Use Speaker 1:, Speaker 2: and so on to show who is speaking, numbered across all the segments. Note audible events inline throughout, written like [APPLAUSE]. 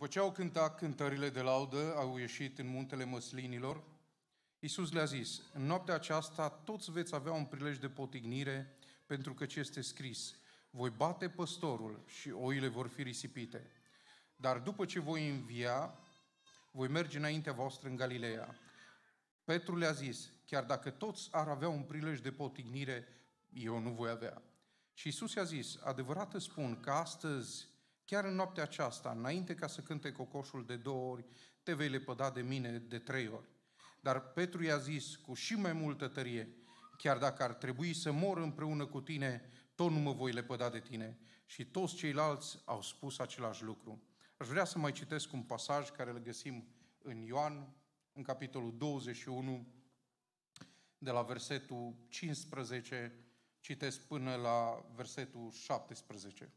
Speaker 1: După ce au cântat cântările de laudă, au ieșit în muntele măslinilor, Iisus le-a zis, în noaptea aceasta toți veți avea un prilej de potignire, pentru că ce este scris, voi bate păstorul și oile vor fi risipite. Dar după ce voi învia, voi merge înaintea voastră în Galileea. Petru le-a zis, chiar dacă toți ar avea un prilej de potignire, eu nu voi avea. Și Iisus i-a zis, adevărat îți spun că astăzi Chiar în noaptea aceasta, înainte ca să cânte cocoșul de două ori, te vei lepăda de mine de trei ori. Dar Petru i-a zis cu și mai multă tărie, chiar dacă ar trebui să mor împreună cu tine, tot nu mă voi lepăda de tine. Și toți ceilalți au spus același lucru. Aș vrea să mai citesc un pasaj care îl găsim în Ioan, în capitolul 21, de la versetul 15, citesc până la versetul 17.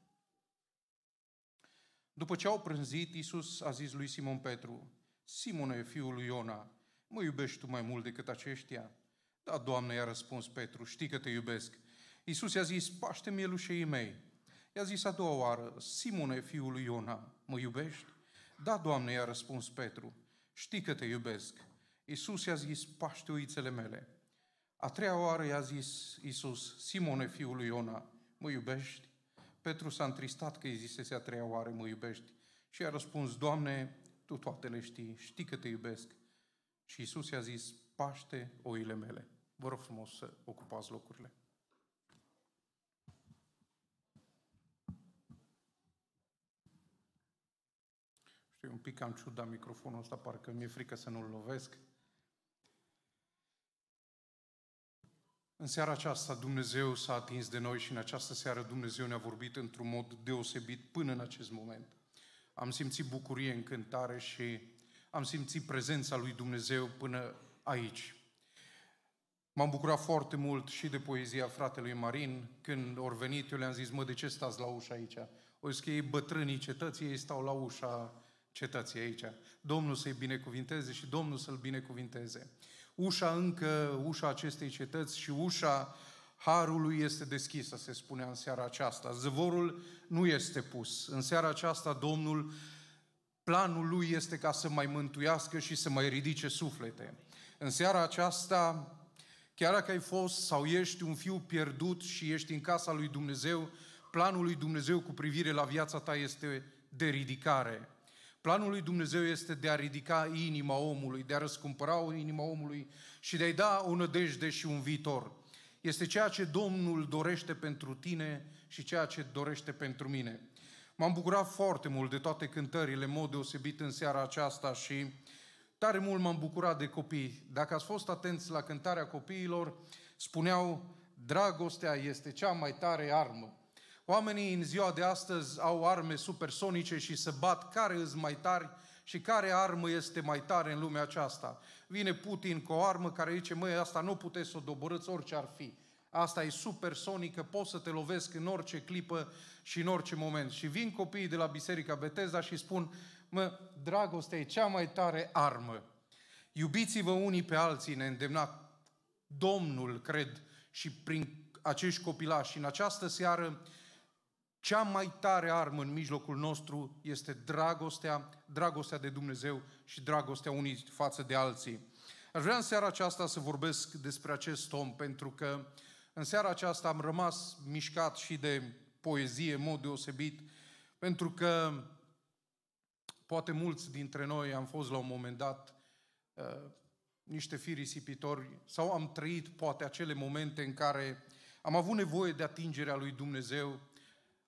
Speaker 1: După ce au prânzit, Iisus a zis lui Simon Petru, Simone, fiul lui Iona, mă iubești tu mai mult decât aceștia? Da, Doamne, i-a răspuns Petru, știi că te iubesc. Iisus i-a zis, paște mielușei mei. I-a zis a doua oară, Simone, fiul lui Iona, mă iubești? Da, Doamne, i-a răspuns Petru, știi că te iubesc. Iisus i-a zis, paște uițele mele. A treia oară i-a zis Iisus, Simone, fiul lui Iona, mă iubești? Petru s-a întristat că îi zisese a treia oară, mă iubești? Și a răspuns, Doamne, Tu toate le știi, știi că Te iubesc. Și Isus i-a zis, paște oile mele. Vă rog frumos să ocupați locurile. Știu, un pic am ciudat microfonul ăsta, parcă mi-e frică să nu-l lovesc. În seara aceasta Dumnezeu s-a atins de noi și în această seară Dumnezeu ne-a vorbit într-un mod deosebit până în acest moment. Am simțit bucurie, încântare și am simțit prezența lui Dumnezeu până aici. M-am bucurat foarte mult și de poezia fratelui Marin. Când ori venit, eu le-am zis, mă, de ce stați la ușa aici? O zis că ei bătrânii cetății, ei stau la ușa cetății aici. Domnul să-i binecuvinteze și Domnul să-l binecuvinteze. Ușa încă, ușa acestei cetăți și ușa Harului este deschisă, se spunea în seara aceasta. Zăvorul nu este pus. În seara aceasta Domnul, planul lui este ca să mai mântuiască și să mai ridice suflete. În seara aceasta, chiar dacă ai fost sau ești un fiu pierdut și ești în casa lui Dumnezeu, planul lui Dumnezeu cu privire la viața ta este de ridicare. Planul lui Dumnezeu este de a ridica inima omului, de a răscumpăra o inima omului și de a-i da o nădejde și un viitor. Este ceea ce Domnul dorește pentru tine și ceea ce dorește pentru mine. M-am bucurat foarte mult de toate cântările, în mod deosebit în seara aceasta și tare mult m-am bucurat de copii. Dacă ați fost atenți la cântarea copiilor, spuneau, dragostea este cea mai tare armă. Oamenii în ziua de astăzi au arme supersonice și se bat care îți mai tari și care armă este mai tare în lumea aceasta. Vine Putin cu o armă care zice, măi, asta nu puteți să o doborâți orice ar fi. Asta e supersonică, poți să te lovesc în orice clipă și în orice moment. Și vin copiii de la Biserica Betesda și spun, mă, dragostea e cea mai tare armă. Iubiți-vă unii pe alții, ne îndemna Domnul, cred, și prin acești copilași. Și în această seară cea mai tare armă în mijlocul nostru este dragostea, dragostea de Dumnezeu și dragostea unii față de alții. Aș vrea în seara aceasta să vorbesc despre acest om, pentru că în seara aceasta am rămas mișcat și de poezie în mod deosebit, pentru că poate mulți dintre noi am fost la un moment dat uh, niște fi risipitori sau am trăit poate acele momente în care am avut nevoie de atingerea lui Dumnezeu,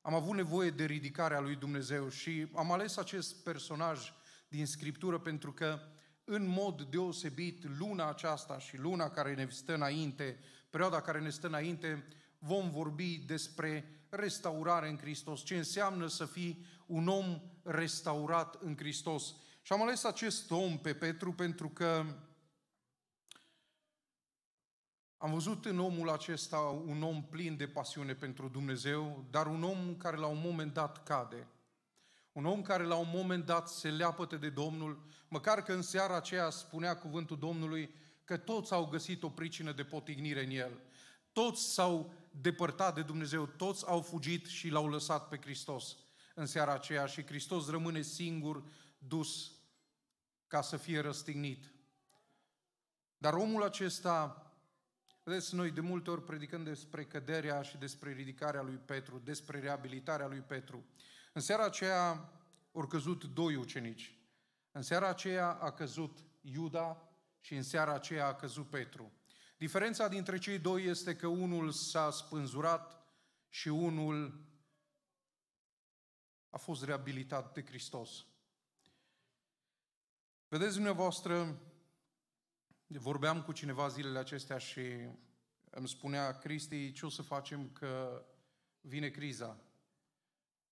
Speaker 1: am avut nevoie de ridicarea lui Dumnezeu și am ales acest personaj din Scriptură pentru că în mod deosebit luna aceasta și luna care ne stă înainte, perioada care ne stă înainte, vom vorbi despre restaurare în Hristos, ce înseamnă să fii un om restaurat în Hristos. Și am ales acest om pe Petru pentru că am văzut în omul acesta un om plin de pasiune pentru Dumnezeu, dar un om care la un moment dat cade. Un om care la un moment dat se leapăte de Domnul, măcar că în seara aceea spunea cuvântul Domnului că toți au găsit o pricină de potignire în el. Toți s-au depărtat de Dumnezeu, toți au fugit și l-au lăsat pe Hristos în seara aceea și Hristos rămâne singur dus ca să fie răstignit. Dar omul acesta Vedeți, noi de multe ori predicăm despre căderea și despre ridicarea lui Petru, despre reabilitarea lui Petru. În seara aceea au căzut doi ucenici. În seara aceea a căzut Iuda și în seara aceea a căzut Petru. Diferența dintre cei doi este că unul s-a spânzurat și unul a fost reabilitat de Hristos. Vedeți dumneavoastră, Vorbeam cu cineva zilele acestea și îmi spunea, Cristi, ce o să facem că vine criza?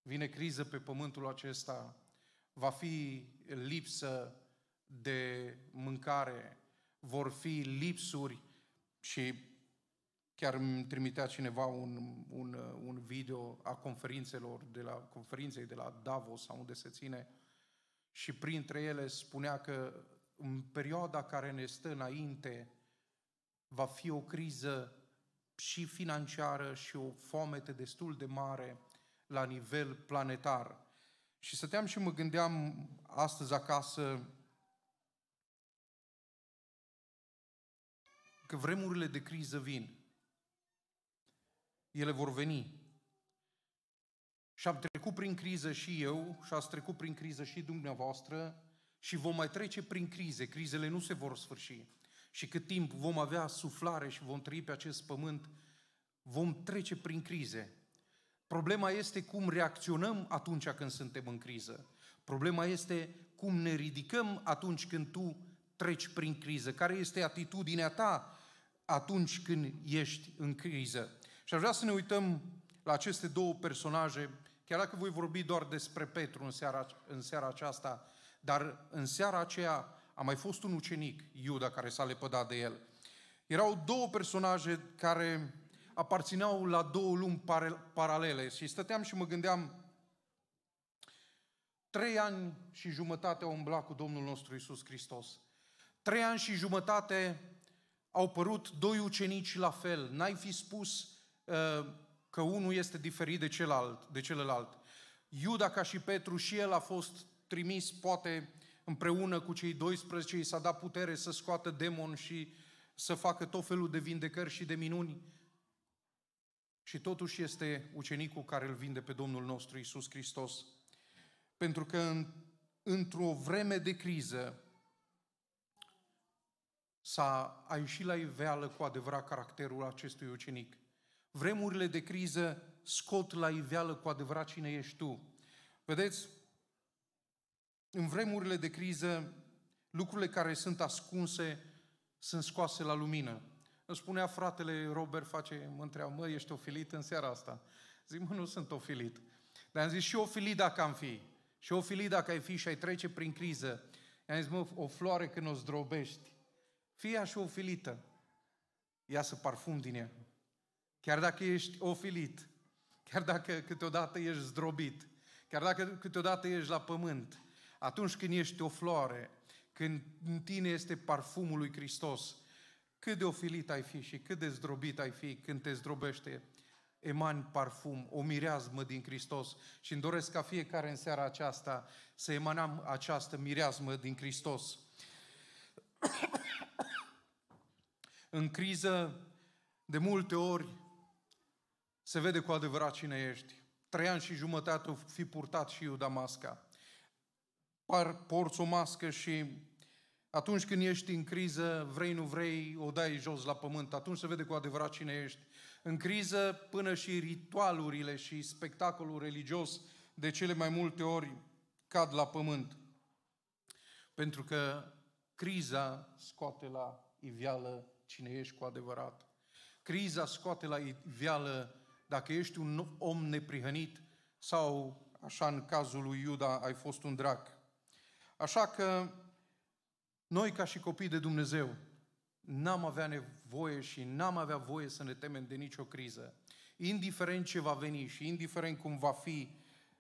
Speaker 1: Vine criză pe pământul acesta, va fi lipsă de mâncare, vor fi lipsuri și chiar îmi trimitea cineva un, un, un video a conferințelor, de la conferinței de la Davos sau unde se ține, și printre ele spunea că în perioada care ne stă înainte, va fi o criză și financiară și o foamete destul de mare la nivel planetar. Și stăteam și mă gândeam astăzi acasă că vremurile de criză vin. Ele vor veni. Și am trecut prin criză și eu și ați trecut prin criză și dumneavoastră și vom mai trece prin crize. Crizele nu se vor sfârși. Și cât timp vom avea suflare și vom trăi pe acest pământ, vom trece prin crize. Problema este cum reacționăm atunci când suntem în criză. Problema este cum ne ridicăm atunci când tu treci prin criză. Care este atitudinea ta atunci când ești în criză? Și aș vrea să ne uităm la aceste două personaje, chiar dacă voi vorbi doar despre Petru în seara, în seara aceasta, dar în seara aceea a mai fost un ucenic, Iuda, care s-a lepădat de el. Erau două personaje care aparțineau la două lumi paralele și stăteam și mă gândeam, trei ani și jumătate au umblat cu Domnul nostru Isus Hristos. Trei ani și jumătate au părut doi ucenici la fel. N-ai fi spus uh, că unul este diferit de, celălalt, de celălalt. Iuda, ca și Petru, și el a fost trimis poate împreună cu cei 12, i s-a dat putere să scoată demon și să facă tot felul de vindecări și de minuni. Și totuși este ucenicul care îl vinde pe Domnul nostru Isus Hristos. Pentru că într-o vreme de criză s-a a ieșit la iveală cu adevărat caracterul acestui ucenic. Vremurile de criză scot la iveală cu adevărat cine ești tu. Vedeți, în vremurile de criză, lucrurile care sunt ascunse sunt scoase la lumină. Îmi spunea fratele Robert, face, mă întreabă, mă, ești ofilit în seara asta? Zic, mă, nu sunt ofilit. Dar am zis, și ofilit dacă am fi. Și ofilit dacă ai fi și ai trece prin criză. I-am zis, mă, o floare când o zdrobești. Fie așa ofilită. să parfum din ea. Chiar dacă ești ofilit, chiar dacă câteodată ești zdrobit, chiar dacă câteodată ești la pământ, atunci când ești o floare, când în tine este parfumul lui Hristos, cât de ofilit ai fi și cât de zdrobit ai fi când te zdrobește, emani parfum, o mireazmă din Hristos și îmi doresc ca fiecare în seara aceasta să emanăm această mireazmă din Hristos. [COUGHS] în criză, de multe ori, se vede cu adevărat cine ești. Trei ani și jumătate o fi purtat și Iuda Masca par, porți o mască și atunci când ești în criză, vrei, nu vrei, o dai jos la pământ. Atunci se vede cu adevărat cine ești. În criză, până și ritualurile și spectacolul religios de cele mai multe ori cad la pământ. Pentru că criza scoate la iveală cine ești cu adevărat. Criza scoate la iveală dacă ești un om neprihănit sau, așa în cazul lui Iuda, ai fost un drac. Așa că noi ca și copii de Dumnezeu n-am avea nevoie și n-am avea voie să ne temem de nicio criză. Indiferent ce va veni și indiferent cum va fi,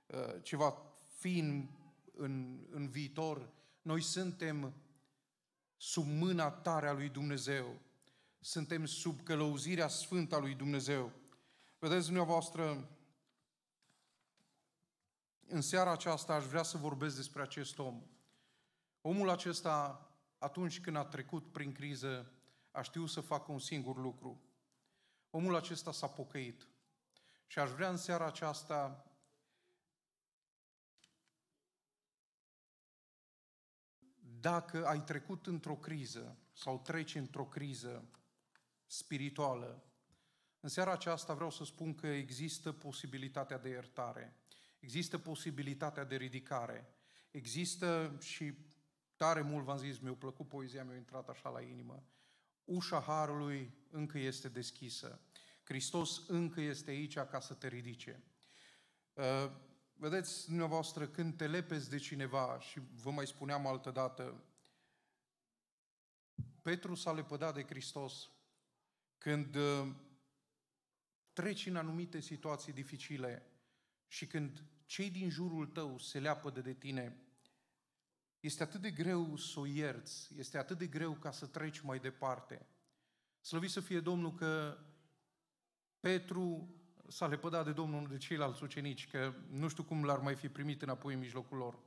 Speaker 1: uh, ce va fi în, în, în viitor, noi suntem sub mâna tare a lui Dumnezeu. Suntem sub călăuzirea sfântă a lui Dumnezeu. Vedeți, dumneavoastră, în seara aceasta aș vrea să vorbesc despre acest om. Omul acesta, atunci când a trecut prin criză, a știut să facă un singur lucru. Omul acesta s-a pocăit. Și aș vrea în seara aceasta dacă ai trecut într-o criză sau treci într-o criză spirituală, în seara aceasta vreau să spun că există posibilitatea de iertare, există posibilitatea de ridicare, există și Tare mult v-am zis, mi-a plăcut poezia, mi-a intrat așa la inimă. Ușa Harului încă este deschisă. Hristos încă este aici ca să te ridice. Uh, vedeți, dumneavoastră, când te lepezi de cineva, și vă mai spuneam altă dată, Petru s-a lepădat de Hristos când uh, treci în anumite situații dificile și când cei din jurul tău se leapă de tine, este atât de greu să o ierți, este atât de greu ca să treci mai departe. Slăvi să fie Domnul că Petru s-a lepădat de Domnul de ceilalți ucenici, că nu știu cum l-ar mai fi primit înapoi în mijlocul lor.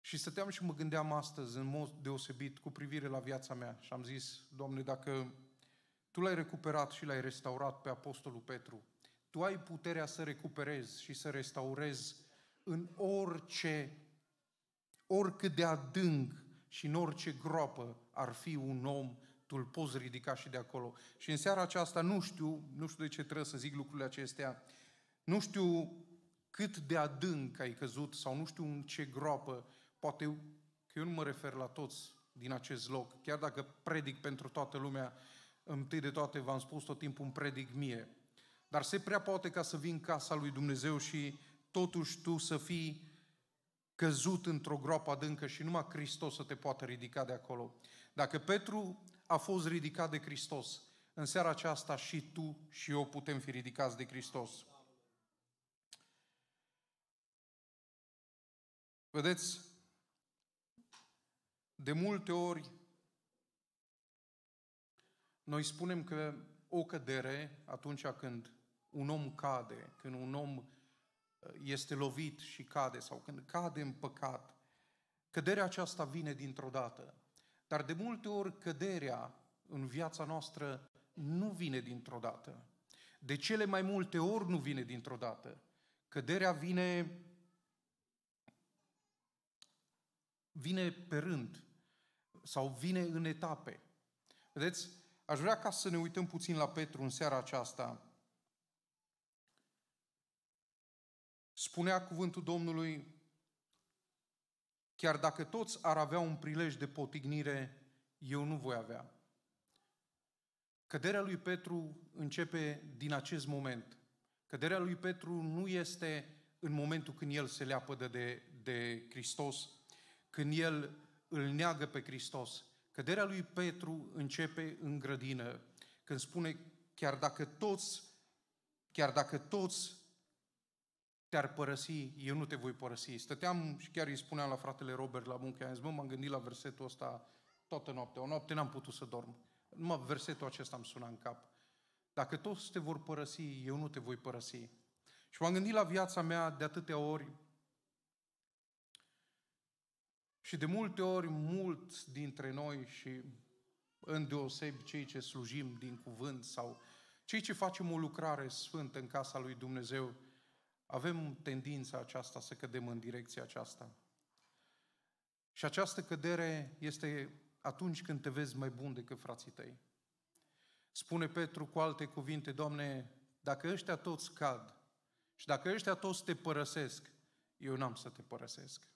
Speaker 1: Și stăteam și mă gândeam astăzi în mod deosebit cu privire la viața mea și am zis, Doamne, dacă Tu l-ai recuperat și l-ai restaurat pe Apostolul Petru, Tu ai puterea să recuperezi și să restaurezi în orice, oricât de adânc și în orice groapă ar fi un om, tu îl poți ridica și de acolo. Și în seara aceasta nu știu, nu știu de ce trebuie să zic lucrurile acestea, nu știu cât de adânc ai căzut sau nu știu în ce groapă, poate că eu nu mă refer la toți din acest loc, chiar dacă predic pentru toată lumea, întâi de toate v-am spus tot timpul un predic mie, dar se prea poate ca să vin casa lui Dumnezeu și totuși tu să fii căzut într-o groapă adâncă și numai Hristos să te poată ridica de acolo. Dacă Petru a fost ridicat de Hristos, în seara aceasta și tu și eu putem fi ridicați de Hristos. Vedeți, de multe ori noi spunem că o cădere, atunci când un om cade, când un om este lovit și cade sau când cade în păcat, căderea aceasta vine dintr-o dată. Dar de multe ori căderea în viața noastră nu vine dintr-o dată. De cele mai multe ori nu vine dintr-o dată. Căderea vine vine pe rând sau vine în etape. Vedeți, aș vrea ca să ne uităm puțin la Petru în seara aceasta Spunea cuvântul Domnului, chiar dacă toți ar avea un prilej de potignire, eu nu voi avea. Căderea lui Petru începe din acest moment. Căderea lui Petru nu este în momentul când el se leapă de, de Hristos, când el îl neagă pe Hristos. Căderea lui Petru începe în grădină, când spune, chiar dacă toți, chiar dacă toți te-ar părăsi, eu nu te voi părăsi. Stăteam și chiar îi spuneam la fratele Robert la muncă, am zis, mă, m-am gândit la versetul ăsta toată noaptea. O noapte n-am putut să dorm. Numai versetul acesta îmi suna în cap. Dacă toți te vor părăsi, eu nu te voi părăsi. Și m-am gândit la viața mea de atâtea ori și de multe ori, mulți dintre noi și îndeosebi cei ce slujim din cuvânt sau cei ce facem o lucrare sfântă în casa lui Dumnezeu, avem tendința aceasta să cădem în direcția aceasta. Și această cădere este atunci când te vezi mai bun decât frații tăi. Spune Petru cu alte cuvinte, Doamne, dacă ăștia toți cad și dacă ăștia toți te părăsesc, eu n-am să te părăsesc.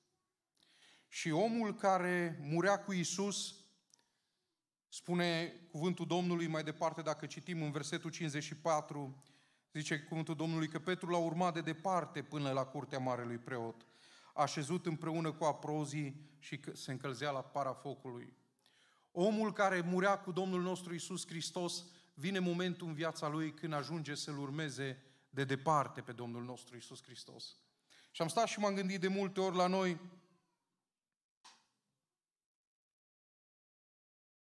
Speaker 1: Și omul care murea cu Isus, spune cuvântul Domnului mai departe, dacă citim în versetul 54, Zice cuvântul Domnului că Petru l-a urmat de departe până la curtea marelui preot, așezut împreună cu aprozii și se încălzea la para focului. Omul care murea cu Domnul nostru Isus Hristos, vine momentul în viața lui când ajunge să-L urmeze de departe pe Domnul nostru Isus Hristos. Și am stat și m-am gândit de multe ori la noi,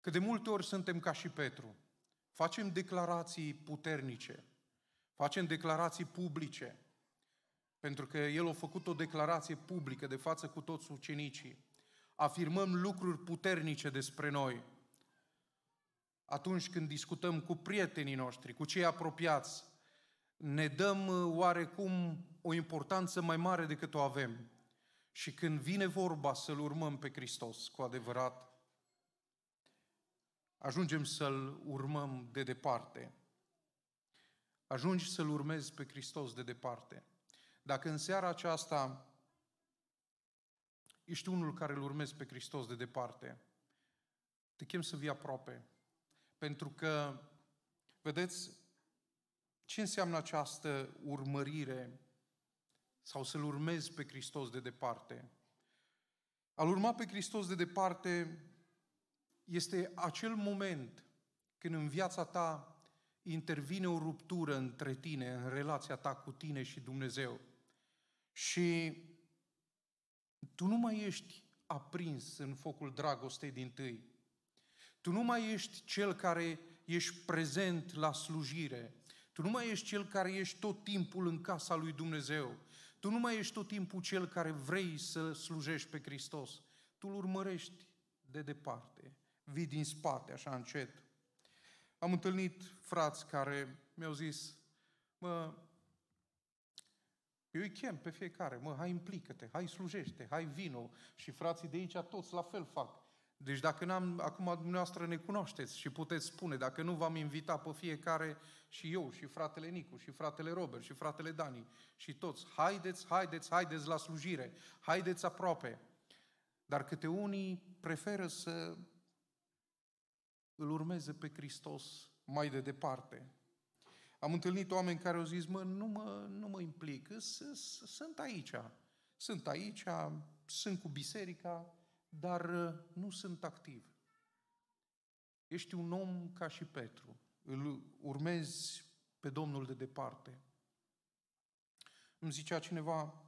Speaker 1: că de multe ori suntem ca și Petru. Facem declarații puternice, Facem declarații publice. Pentru că el a făcut o declarație publică de față cu toți ucenicii. Afirmăm lucruri puternice despre noi. Atunci când discutăm cu prietenii noștri, cu cei apropiați, ne dăm uh, oarecum o importanță mai mare decât o avem. Și când vine vorba să-L urmăm pe Hristos cu adevărat, ajungem să-L urmăm de departe ajungi să-L urmezi pe Hristos de departe. Dacă în seara aceasta ești unul care îl urmezi pe Hristos de departe, te chem să vii aproape. Pentru că, vedeți, ce înseamnă această urmărire sau să-L urmezi pe Hristos de departe? Al urma pe Hristos de departe este acel moment când în viața ta intervine o ruptură între tine, în relația ta cu tine și Dumnezeu. Și tu nu mai ești aprins în focul dragostei din tâi. Tu nu mai ești cel care ești prezent la slujire. Tu nu mai ești cel care ești tot timpul în casa lui Dumnezeu. Tu nu mai ești tot timpul cel care vrei să slujești pe Hristos. Tu îl urmărești de departe. Vii din spate, așa încet am întâlnit frați care mi-au zis, mă, eu îi chem pe fiecare, mă, hai implică-te, hai slujește, hai vino. Și frații de aici toți la fel fac. Deci dacă n-am, acum dumneavoastră ne cunoașteți și puteți spune, dacă nu v-am invitat pe fiecare și eu, și fratele Nicu, și fratele Robert, și fratele Dani, și toți, haideți, haideți, haideți la slujire, haideți aproape. Dar câte unii preferă să îl urmeze pe Hristos mai de departe. Am întâlnit oameni care au zis, mă, nu mă, nu mă implic, sunt aici, sunt aici, sunt cu biserica, dar uh, nu sunt activ. Ești un om ca și Petru, îl urmezi pe Domnul de departe. Îmi zicea cineva,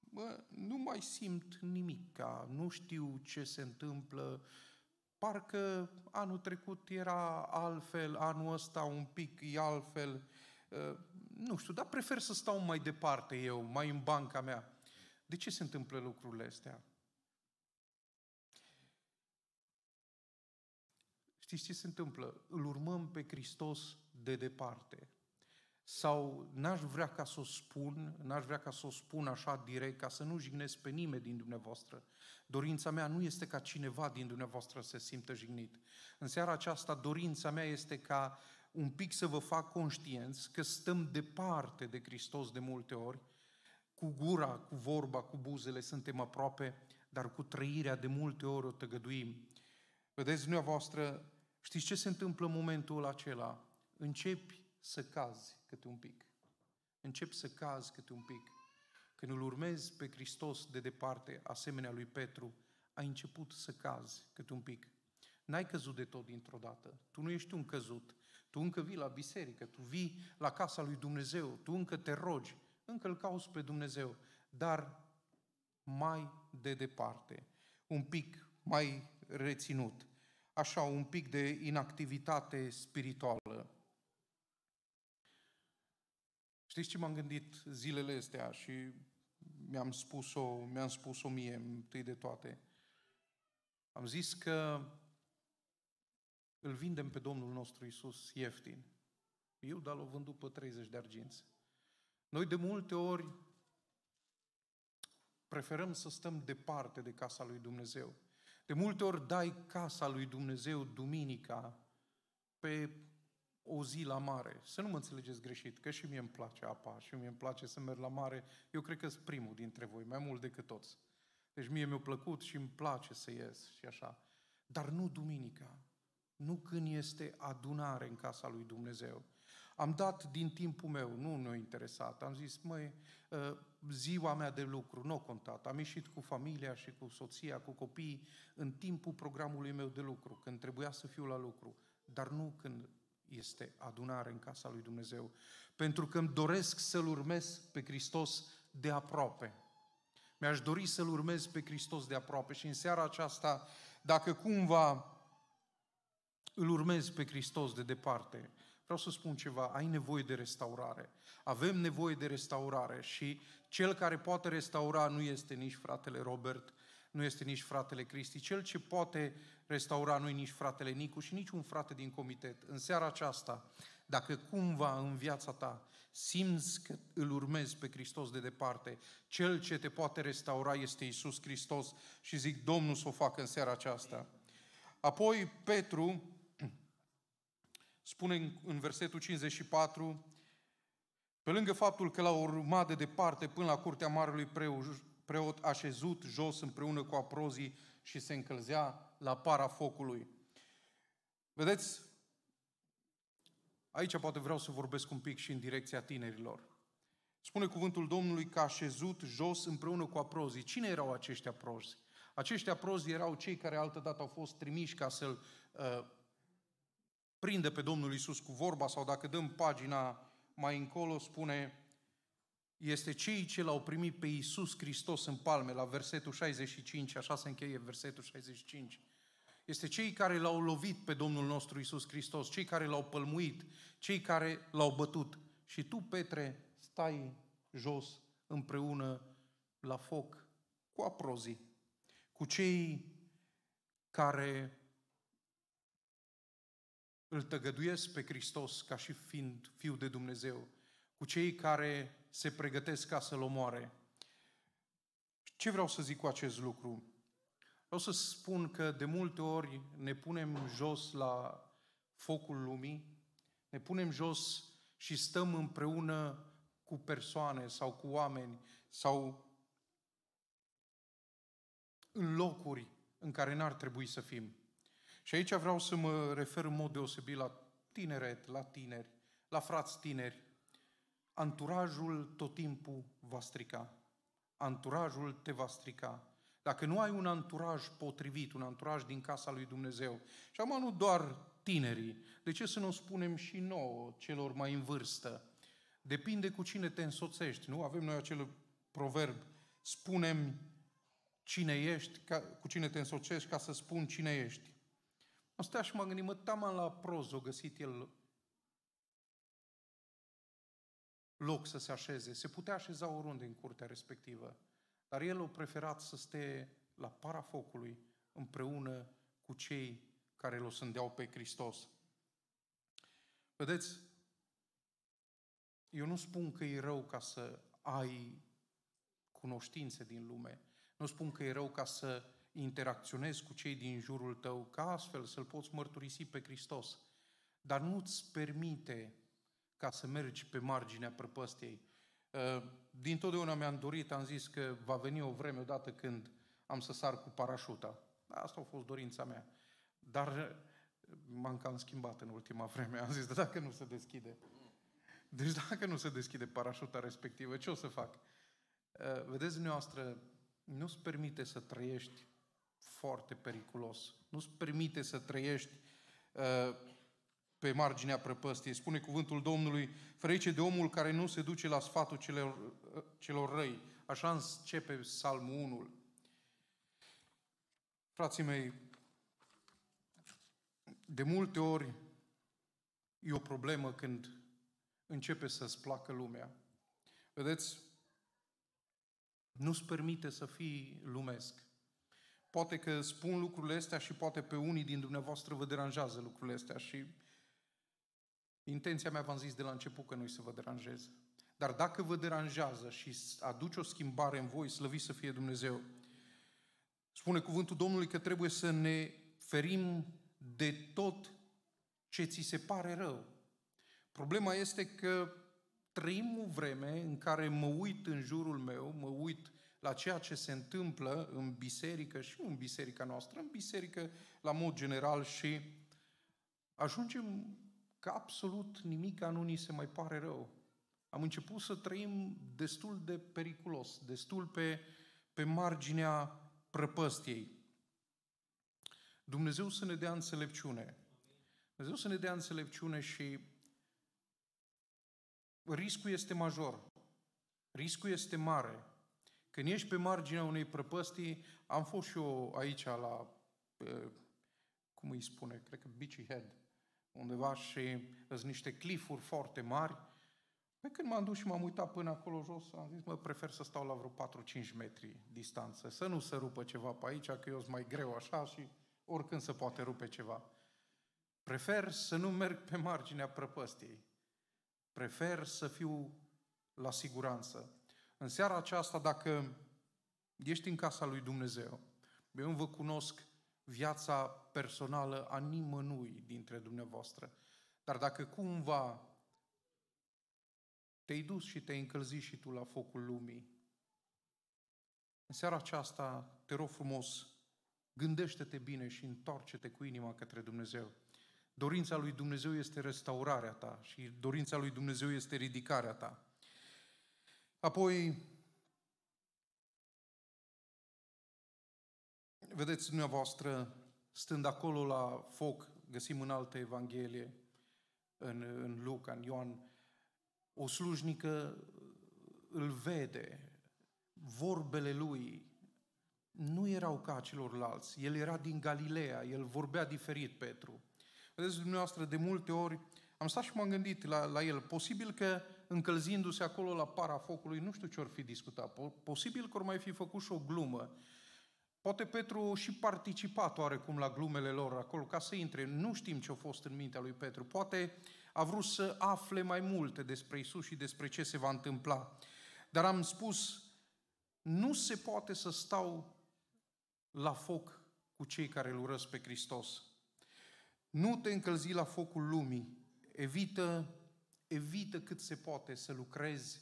Speaker 1: mă, nu mai simt nimic, nu știu ce se întâmplă, uh, Parcă anul trecut era altfel, anul ăsta un pic e altfel. Eh, nu știu, dar prefer să stau mai departe eu, mai în banca mea. De ce se întâmplă lucrurile astea? Știți ce se întâmplă? Îl urmăm pe Hristos de departe sau n-aș vrea ca să o spun, n-aș vrea ca să o spun așa direct, ca să nu jignesc pe nimeni din dumneavoastră. Dorința mea nu este ca cineva din dumneavoastră să se simtă jignit. În seara aceasta, dorința mea este ca un pic să vă fac conștienți că stăm departe de Hristos de multe ori, cu gura, cu vorba, cu buzele suntem aproape, dar cu trăirea de multe ori o tăgăduim. Vedeți, dumneavoastră, știți ce se întâmplă în momentul acela? Începi să cazi câte un pic. Încep să cazi câte un pic. Când îl urmezi pe Hristos de departe, asemenea lui Petru, ai început să cazi câte un pic. N-ai căzut de tot dintr-o dată. Tu nu ești un căzut. Tu încă vii la biserică, tu vii la casa lui Dumnezeu, tu încă te rogi, încă îl cauți pe Dumnezeu, dar mai de departe, un pic mai reținut, așa, un pic de inactivitate spirituală. Știți ce m-am gândit zilele astea și mi-am spus-o, mi-am spus-o mie întâi de toate. Am zis că îl vindem pe Domnul nostru Isus ieftin. Eu, dar l-o vând după 30 de arginți. Noi de multe ori preferăm să stăm departe de casa lui Dumnezeu. De multe ori dai casa lui Dumnezeu duminica pe o zi la mare. Să nu mă înțelegeți greșit, că și mie îmi place apa și mie îmi place să merg la mare. Eu cred că sunt primul dintre voi, mai mult decât toți. Deci mie mi-a plăcut și îmi place să ies și așa. Dar nu duminica, nu când este adunare în casa lui Dumnezeu. Am dat din timpul meu, nu ne-a interesat. Am zis, măi, uh, ziua mea de lucru, nu a contat. Am ieșit cu familia și cu soția, cu copiii, în timpul programului meu de lucru, când trebuia să fiu la lucru, dar nu când este adunare în casa lui Dumnezeu, pentru că îmi doresc să-L urmez pe Hristos de aproape. Mi-aș dori să-L urmez pe Hristos de aproape și în seara aceasta, dacă cumva îl urmez pe Hristos de departe, vreau să spun ceva, ai nevoie de restaurare. Avem nevoie de restaurare și cel care poate restaura nu este nici fratele Robert, nu este nici fratele Cristi. Cel ce poate restaura nu nici fratele Nicu și nici un frate din comitet. În seara aceasta, dacă cumva în viața ta simți că îl urmezi pe Hristos de departe, Cel ce te poate restaura este Isus Hristos și zic Domnul să o facă în seara aceasta. Apoi Petru spune în versetul 54, pe lângă faptul că l-au urmat de departe până la curtea Marelui Preot, preot așezut jos împreună cu aprozii și se încălzea la para focului. Vedeți, aici poate vreau să vorbesc un pic și în direcția tinerilor. Spune cuvântul Domnului că așezut jos împreună cu aprozii. Cine erau acești aprozi? Acești aprozi erau cei care altădată au fost trimiși ca să-L uh, prinde pe Domnul Isus cu vorba sau dacă dăm pagina mai încolo, spune este cei ce l-au primit pe Iisus Hristos în palme, la versetul 65, așa se încheie versetul 65. Este cei care l-au lovit pe Domnul nostru Iisus Hristos, cei care l-au pălmuit, cei care l-au bătut. Și tu, Petre, stai jos împreună la foc cu aprozii, cu cei care îl tăgăduiesc pe Hristos ca și fiind Fiul de Dumnezeu, cu cei care se pregătesc ca să-l omoare. Ce vreau să zic cu acest lucru? Vreau să spun că de multe ori ne punem jos la focul lumii, ne punem jos și stăm împreună cu persoane sau cu oameni sau în locuri în care n-ar trebui să fim. Și aici vreau să mă refer în mod deosebit la tineret, la tineri, la frați tineri, anturajul tot timpul va strica. Anturajul te va strica. Dacă nu ai un anturaj potrivit, un anturaj din casa lui Dumnezeu, și acum nu doar tinerii, de ce să nu spunem și nouă, celor mai în vârstă? Depinde cu cine te însoțești, nu? Avem noi acel proverb, spunem cine ești, ca, cu cine te însoțești ca să spun cine ești. Asta și m-am gândit, mă, taman la proz o găsit el loc să se așeze. Se putea așeza oriunde în curtea respectivă, dar el a preferat să stea la parafocului împreună cu cei care l-o sândeau pe Hristos. Vedeți, eu nu spun că e rău ca să ai cunoștințe din lume, nu spun că e rău ca să interacționezi cu cei din jurul tău, ca astfel să-L poți mărturisi pe Hristos, dar nu-ți permite ca să mergi pe marginea prăpăstiei. Ă, Din totdeauna mi-am dorit, am zis că va veni o vreme odată când am să sar cu parașuta. Asta a fost dorința mea. Dar ă, m-am cam schimbat în ultima vreme. Am zis, da, dacă nu se deschide. Deci dacă nu se deschide parașuta respectivă, ce o să fac? Ă, vedeți, dumneavoastră, nu-ți permite să trăiești foarte periculos. Nu-ți permite să trăiești pe marginea prăpăstiei. Spune cuvântul Domnului, ferice de omul care nu se duce la sfatul celor, celor răi. Așa începe psalmul 1. Frații mei, de multe ori e o problemă când începe să-ți placă lumea. Vedeți, nu-ți permite să fii lumesc. Poate că spun lucrurile astea și poate pe unii din dumneavoastră vă deranjează lucrurile astea și Intenția mea, v-am zis de la început că nu să vă deranjez. Dar dacă vă deranjează și aduce o schimbare în voi, slăvi să fie Dumnezeu. Spune cuvântul Domnului că trebuie să ne ferim de tot ce ți se pare rău. Problema este că trăim o vreme în care mă uit în jurul meu, mă uit la ceea ce se întâmplă în biserică și în biserica noastră, în biserică la mod general și ajungem că absolut nimica nu ni se mai pare rău. Am început să trăim destul de periculos, destul pe, pe marginea prăpăstiei. Dumnezeu să ne dea înțelepciune. Dumnezeu să ne dea înțelepciune și riscul este major. Riscul este mare. Când ești pe marginea unei prăpăstii, am fost și eu aici la, cum îi spune, cred că Beachy Head, undeva și sunt niște clifuri foarte mari. Pe când m-am dus și m-am uitat până acolo jos, am zis, mă, prefer să stau la vreo 4-5 metri distanță, să nu se rupă ceva pe aici, că eu sunt mai greu așa și oricând se poate rupe ceva. Prefer să nu merg pe marginea prăpăstiei. Prefer să fiu la siguranță. În seara aceasta, dacă ești în casa lui Dumnezeu, eu vă cunosc viața personală a nimănui dintre dumneavoastră. Dar dacă cumva te-ai dus și te-ai încălzit și tu la focul lumii, în seara aceasta, te rog frumos, gândește-te bine și întoarce-te cu inima către Dumnezeu. Dorința lui Dumnezeu este restaurarea ta și dorința lui Dumnezeu este ridicarea ta. Apoi, Vedeți, dumneavoastră, stând acolo la foc, găsim în altă Evanghelie, în, în Luca, în Ioan, o slujnică uh, îl vede, vorbele lui nu erau ca celorlalți. El era din Galileea, el vorbea diferit, Petru. Vedeți, dumneavoastră, de multe ori am stat și m-am gândit la, la el. Posibil că încălzindu-se acolo la para focului, nu știu ce or fi discutat. Posibil că or mai fi făcut și o glumă Poate Petru și participat oarecum la glumele lor acolo ca să intre. Nu știm ce a fost în mintea lui Petru. Poate a vrut să afle mai multe despre Isus și despre ce se va întâmpla. Dar am spus, nu se poate să stau la foc cu cei care îl urăsc pe Hristos. Nu te încălzi la focul lumii. Evită, evită cât se poate să lucrezi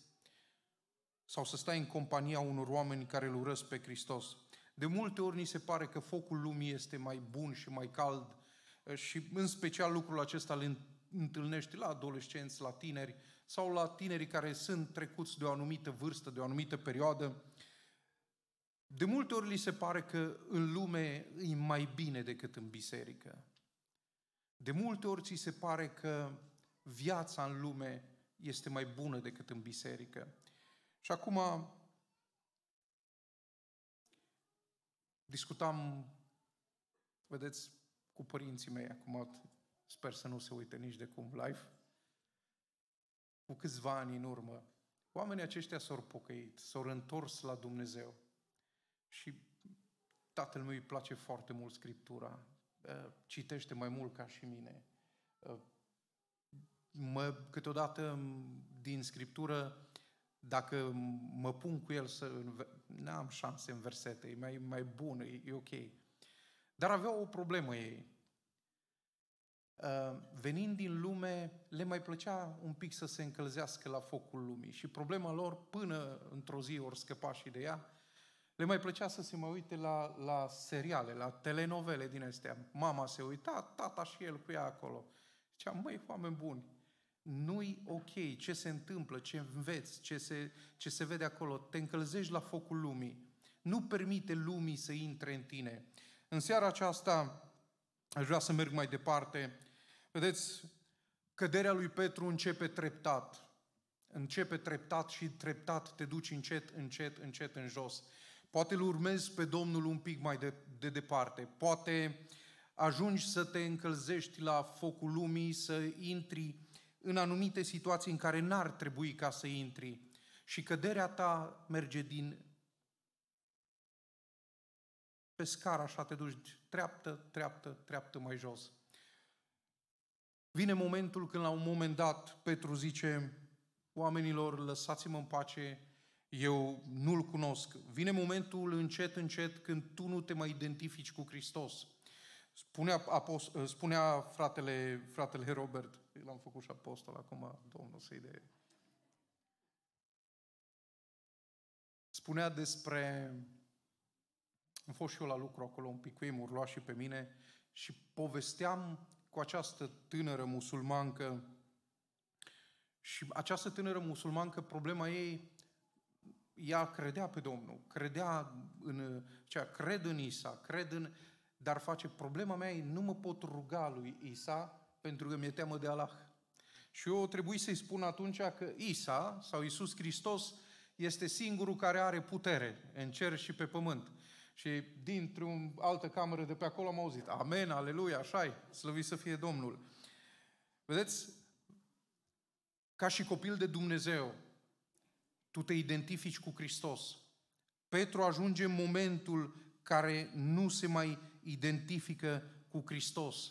Speaker 1: sau să stai în compania unor oameni care îl urăsc pe Hristos. De multe ori ni se pare că focul lumii este mai bun și mai cald eh, și în special lucrul acesta îl întâlnești la adolescenți, la tineri sau la tinerii care sunt trecuți de o anumită vârstă, de o anumită perioadă. De multe ori li se pare că în lume e mai bine decât în biserică. De multe ori ți se pare că viața în lume este mai bună decât în biserică. Și acum Discutam, vedeți, cu părinții mei acum, sper să nu se uite nici de cum live, cu câțiva ani în urmă, oamenii aceștia s-au pocăit, s-au întors la Dumnezeu. Și tatăl meu îi place foarte mult Scriptura, ă, citește mai mult ca și mine. Ă, mă, câteodată din Scriptură dacă mă pun cu el să... N-am șanse în versete, e mai, mai bun, e, e ok. Dar aveau o problemă ei. Uh, venind din lume, le mai plăcea un pic să se încălzească la focul lumii. Și problema lor, până într-o zi ori scăpa și de ea, le mai plăcea să se mai uite la, la seriale, la telenovele din astea. Mama se uita, tata și el cu ea acolo. Zicea, măi, oameni buni, nu-i ok ce se întâmplă, ce înveți, ce se, ce se vede acolo. Te încălzești la focul lumii. Nu permite lumii să intre în tine. În seara aceasta aș vrea să merg mai departe. Vedeți, căderea lui Petru începe treptat. Începe treptat și treptat te duci încet, încet, încet în jos. Poate îl urmezi pe Domnul un pic mai de, de departe. Poate ajungi să te încălzești la focul lumii, să intri în anumite situații în care n-ar trebui ca să intri și căderea ta merge din pe scară așa te duci treaptă, treaptă, treaptă mai jos. Vine momentul când la un moment dat Petru zice oamenilor lăsați-mă în pace, eu nu-L cunosc. Vine momentul încet, încet când tu nu te mai identifici cu Hristos. Spunea, apost, ă, spunea fratele, fratele Robert, l-am făcut și apostol acum, Domnul să-i de... Spunea despre... Am fost și eu la lucru acolo un pic cu ei, m și pe mine și povesteam cu această tânără musulmancă și această tânără musulmancă, problema ei, ea credea pe Domnul, credea în ceea, cred în Isa, cred în... Dar face, problema mea e, nu mă pot ruga lui Isa pentru că mi-e teamă de Allah. Și eu trebuie să-i spun atunci că Isa sau Isus Hristos este singurul care are putere în cer și pe pământ. Și dintr-o altă cameră de pe acolo am auzit, Amen, Aleluia, așa e, slăvit să fie Domnul. Vedeți, ca și copil de Dumnezeu, tu te identifici cu Hristos. Petru ajunge în momentul care nu se mai identifică cu Hristos.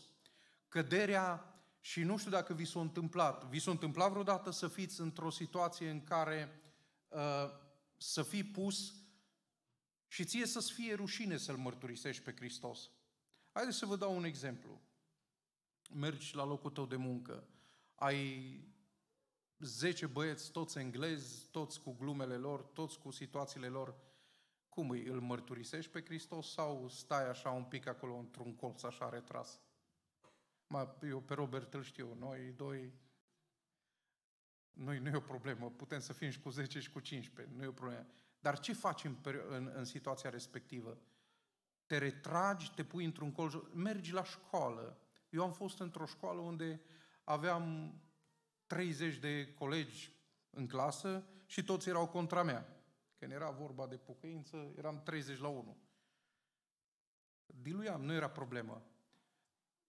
Speaker 1: Căderea, și nu știu dacă vi s-a întâmplat, vi s-a întâmplat vreodată să fiți într-o situație în care uh, să fii pus și ție să-ți fie rușine să-L mărturisești pe Hristos. Haideți să vă dau un exemplu. Mergi la locul tău de muncă, ai 10 băieți, toți englezi, toți cu glumele lor, toți cu situațiile lor, cum îi, îl mărturisești pe Hristos sau stai așa un pic acolo într-un colț așa retras? Ma, eu pe Robert îl știu, noi doi, noi nu e o problemă, putem să fim și cu 10 și cu 15, nu e o problemă. Dar ce faci în, în, în situația respectivă? Te retragi, te pui într-un colț, mergi la școală. Eu am fost într-o școală unde aveam 30 de colegi în clasă și toți erau contra mea. Când era vorba de pocăință, eram 30 la 1. Diluiam, nu era problemă.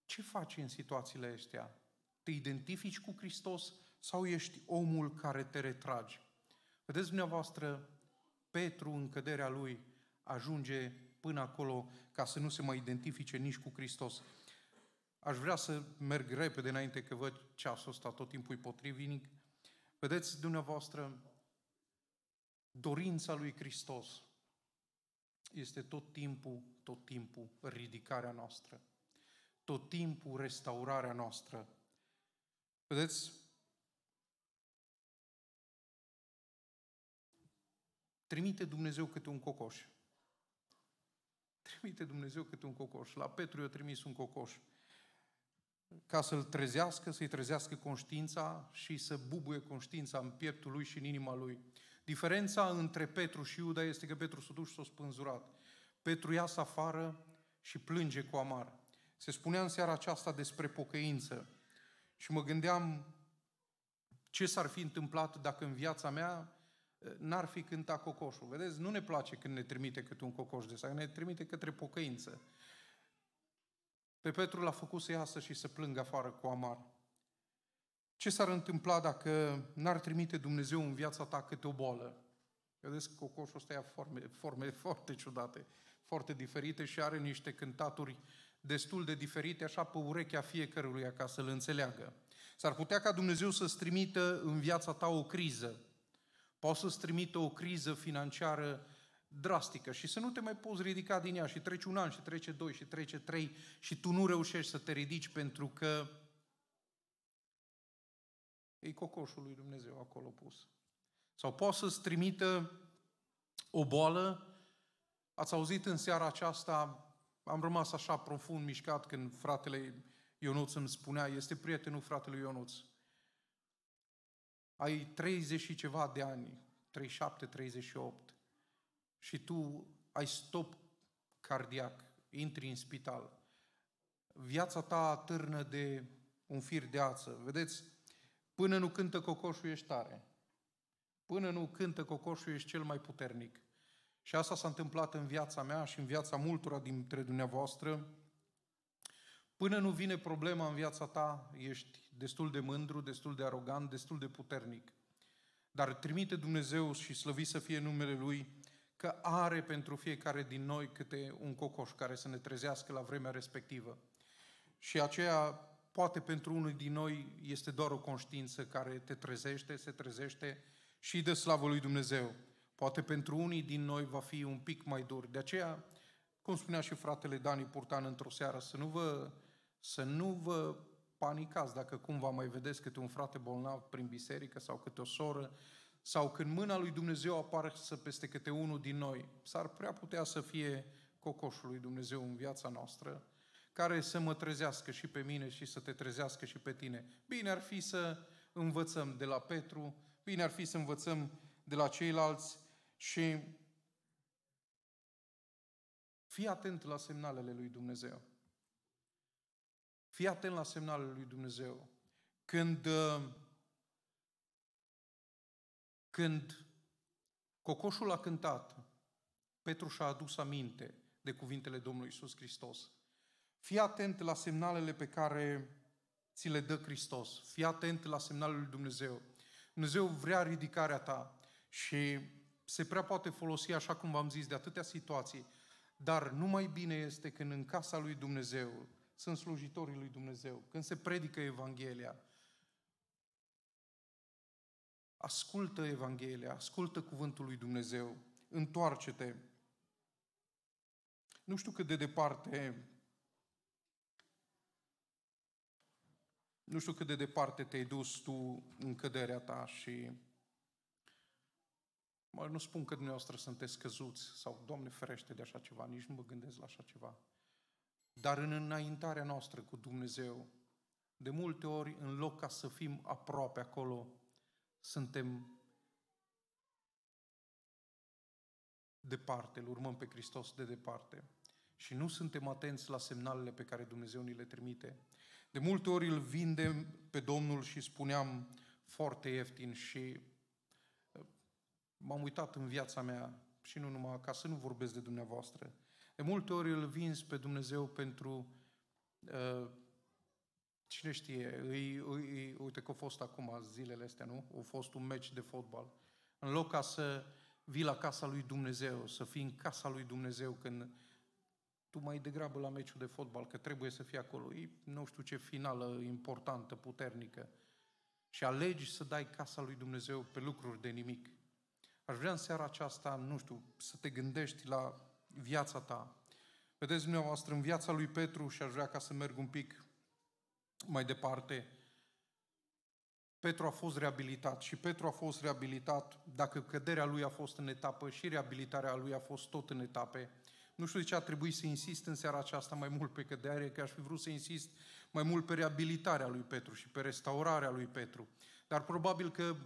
Speaker 1: Ce faci în situațiile astea? Te identifici cu Hristos sau ești omul care te retragi? Vedeți dumneavoastră, Petru în căderea lui ajunge până acolo ca să nu se mai identifice nici cu Hristos. Aș vrea să merg repede înainte că văd ceasul ăsta tot timpul e potrivinic. Vedeți dumneavoastră, dorința lui Hristos este tot timpul, tot timpul ridicarea noastră, tot timpul restaurarea noastră. Vedeți? Trimite Dumnezeu câte un cocoș. Trimite Dumnezeu câte un cocoș. La Petru i-a trimis un cocoș ca să-l trezească, să-i trezească conștiința și să bubuie conștiința în pieptul lui și în inima lui. Diferența între Petru și Iuda este că Petru s-a dus și s-a spânzurat. Petru ia afară și plânge cu amar. Se spunea în seara aceasta despre pocăință și mă gândeam ce s-ar fi întâmplat dacă în viața mea eh, n-ar fi cântat cocoșul. Vedeți, nu ne place când ne trimite câte un cocoș de sac, ne trimite către pocăință. Pe Petru l-a făcut să iasă și să plângă afară cu amar. Ce s-ar întâmpla dacă n-ar trimite Dumnezeu în viața ta câte o boală? Vedeți că cocoșul ăsta ia forme, forme [LAUGHS] foarte ciudate, foarte diferite și are niște cântaturi destul de diferite, așa pe urechea fiecăruia ca să-l înțeleagă. S-ar putea ca Dumnezeu să-ți trimită în viața ta o criză. poți să-ți trimită o criză financiară drastică și să nu te mai poți ridica din ea și treci un an și trece doi și trece trei și tu nu reușești să te ridici pentru că E cocoșul lui Dumnezeu acolo pus. Sau poate să-ți trimită o boală. Ați auzit în seara aceasta, am rămas așa profund mișcat când fratele Ionuț îmi spunea, este prietenul fratelui Ionuț. Ai 30 și ceva de ani, 37, 38, și tu ai stop cardiac, intri în spital. Viața ta târnă de un fir de ață. Vedeți, Până nu cântă cocoșul ești tare. Până nu cântă cocoșul ești cel mai puternic. Și asta s-a întâmplat în viața mea și în viața multora dintre dumneavoastră. Până nu vine problema în viața ta, ești destul de mândru, destul de arogant, destul de puternic. Dar trimite Dumnezeu și slăvi să fie numele Lui că are pentru fiecare din noi câte un cocoș care să ne trezească la vremea respectivă. Și aceea Poate pentru unul din noi este doar o conștiință care te trezește, se trezește și de slavă lui Dumnezeu. Poate pentru unii din noi va fi un pic mai dur. De aceea, cum spunea și fratele Dani Purtan într-o seară, să nu vă, să nu vă panicați dacă cumva mai vedeți câte un frate bolnav prin biserică sau câte o soră, sau când mâna lui Dumnezeu apare să peste câte unul din noi, s-ar prea putea să fie cocoșul lui Dumnezeu în viața noastră, care să mă trezească și pe mine și să te trezească și pe tine. Bine ar fi să învățăm de la Petru, bine ar fi să învățăm de la ceilalți și fii atent la semnalele lui Dumnezeu. Fii atent la semnalele lui Dumnezeu. Când, uh, când cocoșul a cântat, Petru și-a adus aminte de cuvintele Domnului Isus Hristos. Fii atent la semnalele pe care ți le dă Hristos. Fii atent la semnalele lui Dumnezeu. Dumnezeu vrea ridicarea ta și se prea poate folosi, așa cum v-am zis, de atâtea situații, dar numai bine este când în casa lui Dumnezeu sunt slujitorii lui Dumnezeu, când se predică Evanghelia. Ascultă Evanghelia, ascultă cuvântul lui Dumnezeu, întoarce-te. Nu știu cât de departe nu știu cât de departe te-ai dus tu în căderea ta și mă, nu spun că dumneavoastră sunteți căzuți sau, Doamne ferește de așa ceva, nici nu mă gândesc la așa ceva. Dar în înaintarea noastră cu Dumnezeu, de multe ori, în loc ca să fim aproape acolo, suntem departe, îl urmăm pe Hristos de departe și nu suntem atenți la semnalele pe care Dumnezeu ni le trimite. De multe ori îl vindem pe Domnul și spuneam foarte ieftin și uh, m-am uitat în viața mea și nu numai ca să nu vorbesc de dumneavoastră. De multe ori îl vinzi pe Dumnezeu pentru uh, Cine știe, îi, îi, uite că a fost acum zilele astea, nu? A fost un meci de fotbal. În loc ca să vii la casa lui Dumnezeu, să fii în casa lui Dumnezeu când tu mai degrabă la meciul de fotbal, că trebuie să fii acolo. E nu știu ce finală importantă, puternică. Și alegi să dai casa lui Dumnezeu pe lucruri de nimic. Aș vrea în seara aceasta, nu știu, să te gândești la viața ta. Vedeți dumneavoastră, în viața lui Petru, și aș vrea ca să merg un pic mai departe, Petru a fost reabilitat și Petru a fost reabilitat dacă căderea lui a fost în etapă și reabilitarea lui a fost tot în etape. Nu știu de ce a trebuit să insist în seara aceasta mai mult pe cădeare, că aș fi vrut să insist mai mult pe reabilitarea lui Petru și pe restaurarea lui Petru. Dar probabil că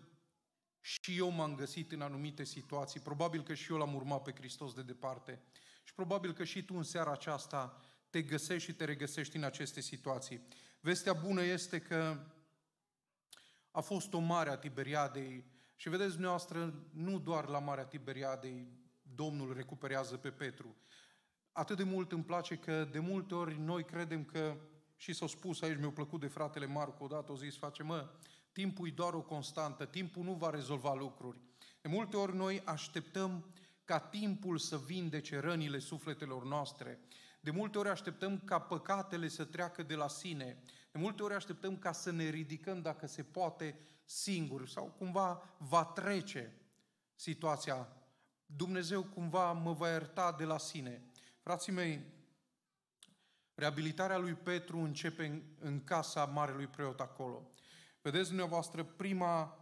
Speaker 1: și eu m-am găsit în anumite situații, probabil că și eu l-am urmat pe Hristos de departe și probabil că și tu în seara aceasta te găsești și te regăsești în aceste situații. Vestea bună este că a fost o mare a Tiberiadei și vedeți dumneavoastră, nu doar la Marea Tiberiadei Domnul recuperează pe Petru, atât de mult îmi place că de multe ori noi credem că, și s au spus aici, mi-a plăcut de fratele Marco odată, o zis, face, mă, timpul e doar o constantă, timpul nu va rezolva lucruri. De multe ori noi așteptăm ca timpul să vindece rănile sufletelor noastre. De multe ori așteptăm ca păcatele să treacă de la sine. De multe ori așteptăm ca să ne ridicăm, dacă se poate, singuri sau cumva va trece situația. Dumnezeu cumva mă va ierta de la sine. Frații mei, reabilitarea lui Petru începe în, în casa marelui preot acolo. Vedeți dumneavoastră, prima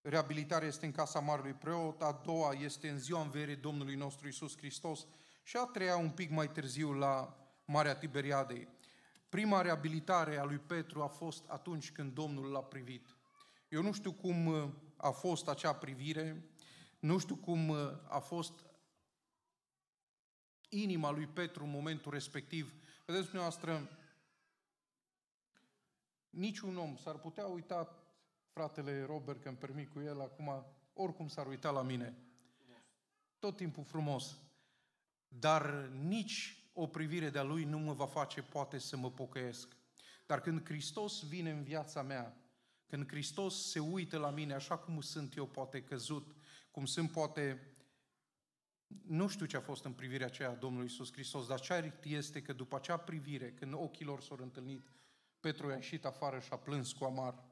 Speaker 1: reabilitare este în casa marelui preot, a doua este în ziua înverii Domnului nostru Isus Hristos și a treia un pic mai târziu la Marea Tiberiadei. Prima reabilitare a lui Petru a fost atunci când Domnul l-a privit. Eu nu știu cum uh, a fost acea privire, nu știu cum uh, a fost inima lui Petru în momentul respectiv. Vedeți dumneavoastră, niciun om s-ar putea uita, fratele Robert, că îmi permit cu el acum, oricum s-ar uita la mine. Tot timpul frumos. Dar nici o privire de-a lui nu mă va face poate să mă pocăiesc. Dar când Hristos vine în viața mea, când Hristos se uită la mine așa cum sunt eu poate căzut, cum sunt poate nu știu ce a fost în privirea aceea a Domnului Iisus Hristos, dar ce este că după acea privire, când ochii lor s-au întâlnit, Petru a ieșit afară și a plâns cu amar.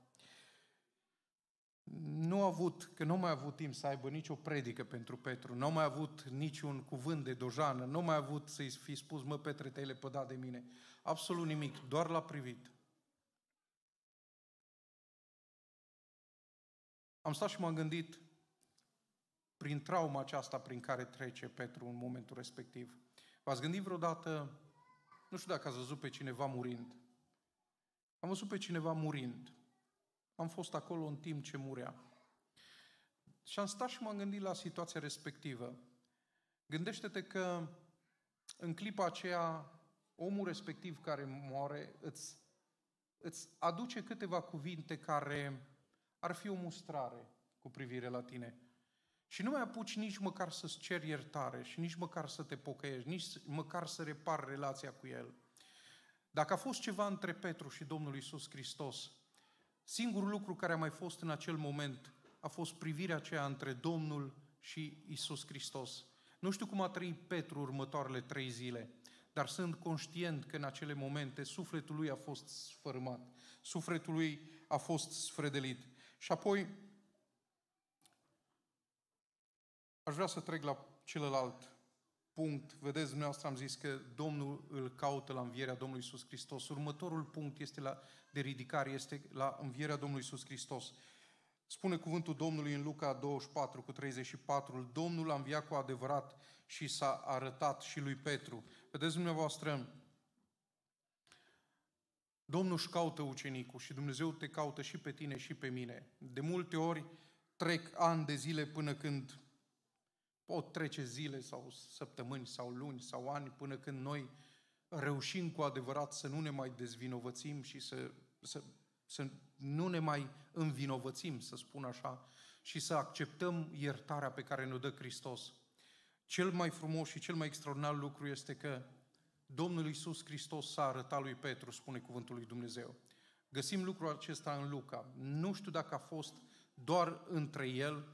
Speaker 1: Nu a avut, că nu mai a avut timp să aibă nicio predică pentru Petru, nu a mai avut niciun cuvânt de dojană, nu a mai avut să-i fi spus, mă, Petre, te-ai lepădat de mine. Absolut nimic, doar l-a privit. Am stat și m-am gândit, prin trauma aceasta prin care trece Petru în momentul respectiv. V-ați gândit vreodată, nu știu dacă ați văzut pe cineva murind. Am văzut pe cineva murind. Am fost acolo în timp ce murea. Și am stat și m-am gândit la situația respectivă. Gândește-te că în clipa aceea, omul respectiv care moare îți, îți aduce câteva cuvinte care ar fi o mustrare cu privire la tine. Și nu mai apuci nici măcar să-ți ceri iertare și nici măcar să te pocăiești, nici măcar să repari relația cu El. Dacă a fost ceva între Petru și Domnul Isus Hristos, singurul lucru care a mai fost în acel moment a fost privirea aceea între Domnul și Isus Hristos. Nu știu cum a trăit Petru următoarele trei zile, dar sunt conștient că în acele momente sufletul lui a fost sfărâmat, sufletul lui a fost sfredelit. Și apoi Aș vrea să trec la celălalt punct. Vedeți, dumneavoastră am zis că Domnul îl caută la învierea Domnului Iisus Hristos. Următorul punct este la, de ridicare este la învierea Domnului Iisus Hristos. Spune cuvântul Domnului în Luca 24 cu 34, Domnul a înviat cu adevărat și s-a arătat și lui Petru. Vedeți dumneavoastră, Domnul își caută ucenicul și Dumnezeu te caută și pe tine și pe mine. De multe ori trec ani de zile până când Pot trece zile sau săptămâni sau luni sau ani până când noi reușim cu adevărat să nu ne mai dezvinovățim și să, să, să nu ne mai învinovățim, să spun așa, și să acceptăm iertarea pe care ne-o dă Hristos. Cel mai frumos și cel mai extraordinar lucru este că Domnul Iisus Hristos s-a arătat lui Petru, spune cuvântul lui Dumnezeu. Găsim lucrul acesta în Luca. Nu știu dacă a fost doar între el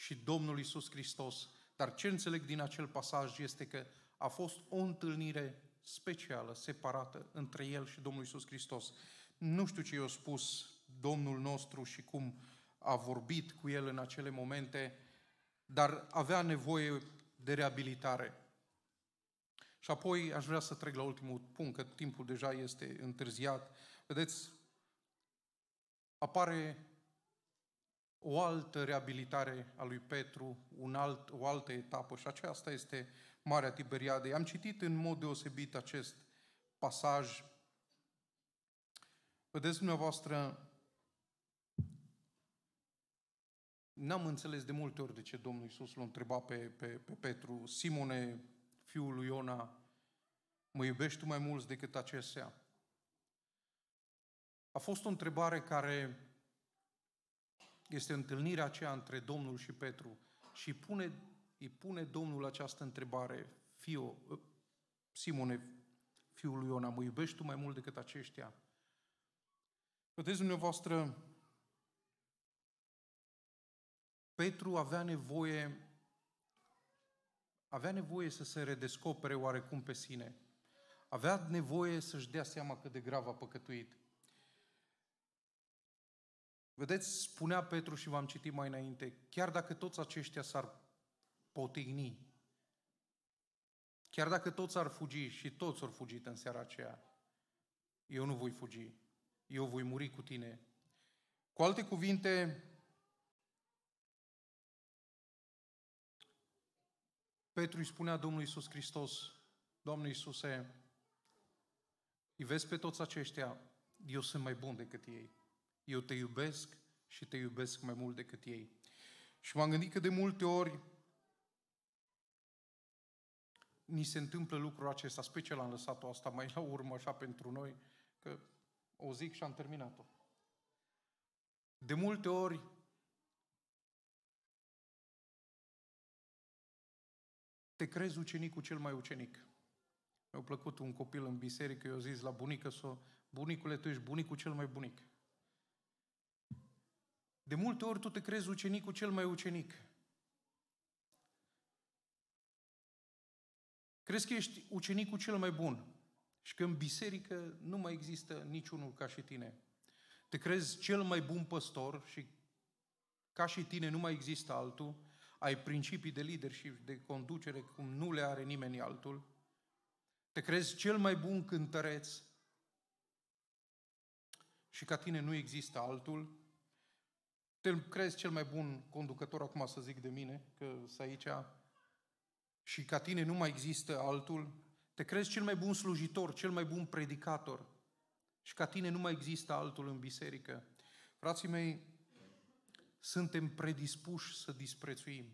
Speaker 1: și Domnul Isus Hristos. Dar ce înțeleg din acel pasaj este că a fost o întâlnire specială, separată între el și Domnul Isus Hristos. Nu știu ce i-a spus Domnul nostru și cum a vorbit cu el în acele momente, dar avea nevoie de reabilitare. Și apoi aș vrea să trec la ultimul punct, că timpul deja este întârziat. Vedeți, apare o altă reabilitare a lui Petru, un alt, o altă etapă și aceasta este Marea Tiberiade. Am citit în mod deosebit acest pasaj. Vedeți dumneavoastră, n-am înțeles de multe ori de ce Domnul Iisus l-a întrebat pe, pe, pe Petru, Simone, fiul lui Iona, mă iubești tu mai mult decât acestea? A fost o întrebare care este întâlnirea aceea între Domnul și Petru și pune, îi pune Domnul această întrebare, Fio, ă, Simone, fiul lui Iona, mă iubești tu mai mult decât aceștia? Vedeți dumneavoastră, Petru avea nevoie avea nevoie să se redescopere oarecum pe sine. Avea nevoie să-și dea seama cât de grav a păcătuit. Vedeți, spunea Petru și v-am citit mai înainte, chiar dacă toți aceștia s-ar potigni, chiar dacă toți ar fugi și toți s-ar fugit în seara aceea, eu nu voi fugi, eu voi muri cu tine. Cu alte cuvinte, Petru îi spunea Domnului Iisus Hristos, Doamne Iisuse, îi vezi pe toți aceștia, eu sunt mai bun decât ei eu te iubesc și te iubesc mai mult decât ei. Și m-am gândit că de multe ori ni se întâmplă lucrul acesta, special am lăsat-o asta mai la urmă așa pentru noi, că o zic și am terminat-o. De multe ori te crezi ucenicul cel mai ucenic. Mi-a plăcut un copil în biserică, eu zis la bunică să bunicule, tu ești bunicul cel mai bunic. De multe ori tu te crezi ucenicul cel mai ucenic. Crezi că ești ucenicul cel mai bun și că în biserică nu mai există niciunul ca și tine. Te crezi cel mai bun păstor și ca și tine nu mai există altul. Ai principii de leadership, de conducere, cum nu le are nimeni altul. Te crezi cel mai bun cântăreț și ca tine nu există altul. Te crezi cel mai bun conducător, acum să zic de mine, că sunt aici, și ca tine nu mai există altul. Te crezi cel mai bun slujitor, cel mai bun predicator, și ca tine nu mai există altul în biserică. Frații mei, suntem predispuși să disprețuim.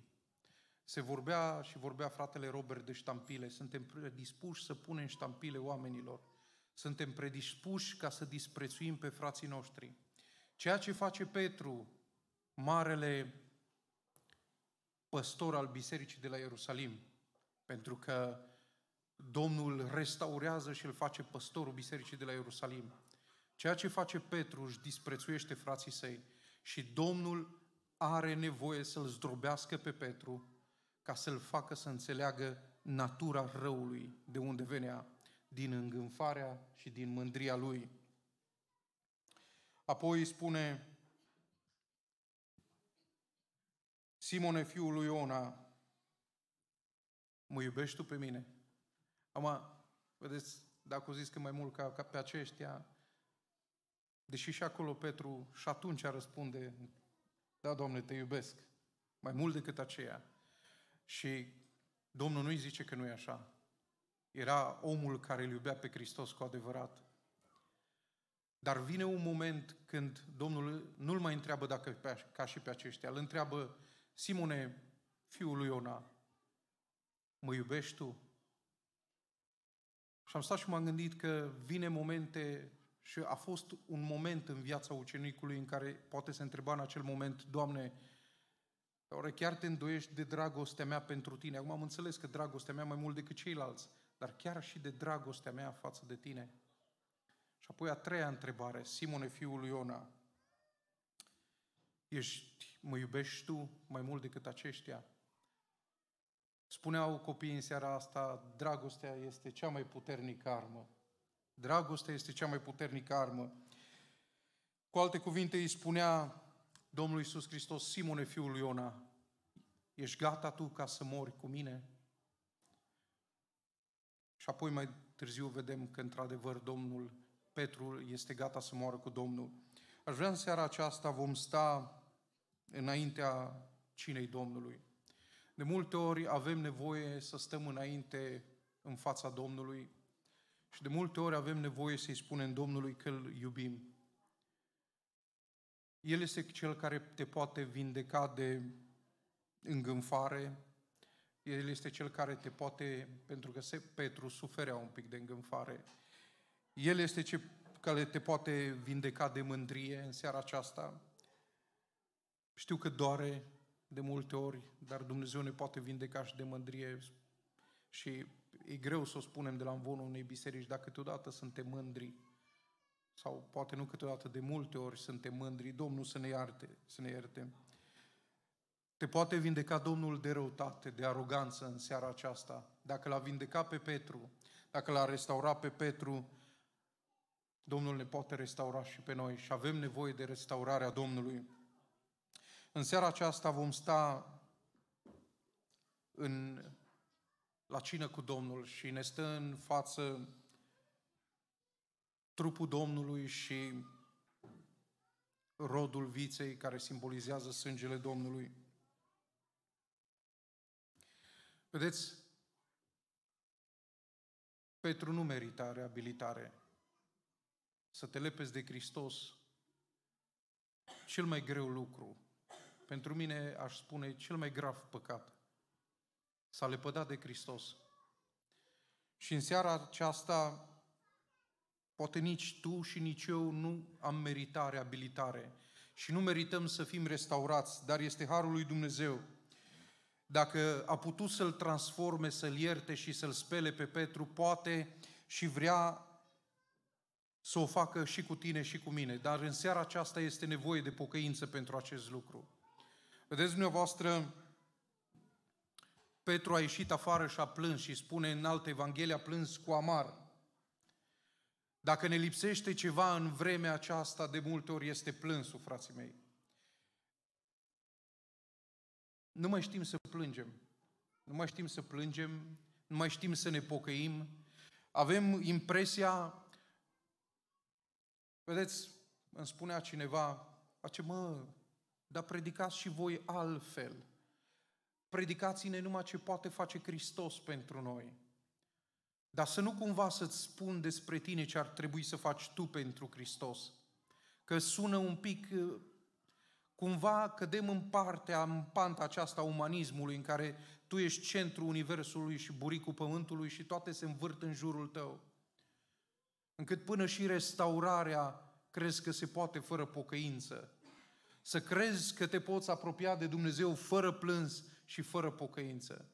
Speaker 1: Se vorbea și vorbea fratele Robert de ștampile. Suntem predispuși să punem ștampile oamenilor. Suntem predispuși ca să disprețuim pe frații noștri. Ceea ce face Petru marele păstor al bisericii de la Ierusalim, pentru că Domnul restaurează și îl face păstorul bisericii de la Ierusalim. Ceea ce face Petru își disprețuiește frații săi și Domnul are nevoie să-l zdrobească pe Petru ca să-l facă să înțeleagă natura răului de unde venea, din îngânfarea și din mândria lui. Apoi spune Simone, fiul lui Iona, mă iubești tu pe mine? Acum, vedeți, dacă o zis că mai mult ca, ca pe aceștia, deși și acolo Petru și atunci răspunde, da, Doamne, te iubesc, mai mult decât aceea. Și Domnul nu-i zice că nu e așa. Era omul care îl iubea pe Hristos cu adevărat. Dar vine un moment când Domnul nu-l mai întreabă dacă ca și pe aceștia, îl întreabă Simone, fiul lui Iona, mă iubești tu? Și am stat și m-am gândit că vine momente și a fost un moment în viața ucenicului în care poate se întreba în acel moment, Doamne, oare chiar te îndoiești de dragostea mea pentru Tine? Acum am înțeles că dragostea mea mai mult decât ceilalți, dar chiar și de dragostea mea față de Tine. Și apoi a treia întrebare, Simone, fiul lui Iona, ești mă iubești tu mai mult decât aceștia. Spuneau copiii în seara asta, dragostea este cea mai puternică armă. Dragostea este cea mai puternică armă. Cu alte cuvinte îi spunea Domnul Iisus Hristos, Simone, fiul lui Iona, ești gata tu ca să mori cu mine? Și apoi mai târziu vedem că într-adevăr Domnul Petru este gata să moară cu Domnul. Aș vrea în seara aceasta vom sta înaintea cinei Domnului. De multe ori avem nevoie să stăm înainte în fața Domnului și de multe ori avem nevoie să-i spunem Domnului că îl iubim. El este cel care te poate vindeca de îngânfare, el este cel care te poate, pentru că se, Petru suferea un pic de îngânfare, el este cel care te poate vindeca de mândrie în seara aceasta, știu că doare de multe ori, dar Dumnezeu ne poate vindeca și de mândrie și e greu să o spunem de la învonul unei biserici, dacă câteodată suntem mândri, sau poate nu câteodată, de multe ori suntem mândri, Domnul să ne ierte, să ne ierte. Te poate vindeca Domnul de răutate, de aroganță în seara aceasta. Dacă l-a vindecat pe Petru, dacă l-a restaurat pe Petru, Domnul ne poate restaura și pe noi și avem nevoie de restaurarea Domnului. În seara aceasta vom sta în, la cină cu Domnul și ne stă în față trupul Domnului și rodul viței care simbolizează sângele Domnului. Vedeți, Petru nu merita reabilitare. Să te lepezi de Hristos, cel mai greu lucru pentru mine, aș spune, cel mai grav păcat. S-a lepădat de Hristos. Și în seara aceasta, poate nici tu și nici eu nu am meritat reabilitare și nu merităm să fim restaurați, dar este harul lui Dumnezeu. Dacă a putut să-l transforme, să-l ierte și să-l spele pe Petru, poate și vrea să o facă și cu tine și cu mine. Dar în seara aceasta este nevoie de pocăință pentru acest lucru. Vedeți dumneavoastră, Petru a ieșit afară și a plâns și spune în altă Evanghelie a plâns cu amar. Dacă ne lipsește ceva în vremea aceasta, de multe ori este plânsul, frații mei. Nu mai știm să plângem. Nu mai știm să plângem, nu mai știm să ne pocăim. Avem impresia, vedeți, îmi spunea cineva, face mă, dar predicați și voi altfel. Predicați-ne numai ce poate face Hristos pentru noi. Dar să nu cumva să-ți spun despre tine ce ar trebui să faci tu pentru Hristos. Că sună un pic, ă, cumva cădem în partea, în panta aceasta umanismului, în care tu ești centrul Universului și buricul Pământului și toate se învârt în jurul tău. Încât până și restaurarea crezi că se poate fără pocăință. Să crezi că te poți apropia de Dumnezeu fără plâns și fără pocăință.